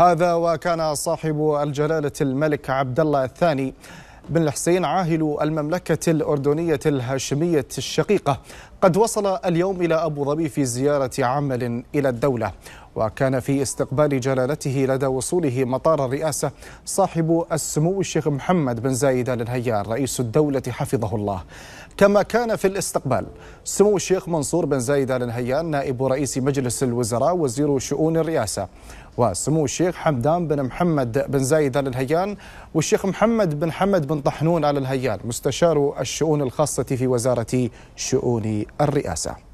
هذا وكان صاحب الجلالة الملك عبد الله الثاني بن الحسين عاهل المملكة الأردنية الهاشمية الشقيقة قد وصل اليوم إلى أبو ظبي في زيارة عمل إلى الدولة وكان في استقبال جلالته لدى وصوله مطار الرئاسة صاحب السمو الشيخ محمد بن زايد آل نهيان رئيس الدولة حفظه الله كما كان في الاستقبال سمو الشيخ منصور بن زايد آل نهيان نائب رئيس مجلس الوزراء وزير شؤون الرئاسة وسمو الشيخ حمدان بن محمد بن زايد آل الهيان والشيخ محمد بن حمد بن طحنون آل الهيان مستشار الشؤون الخاصة في وزارة شؤون الرئاسة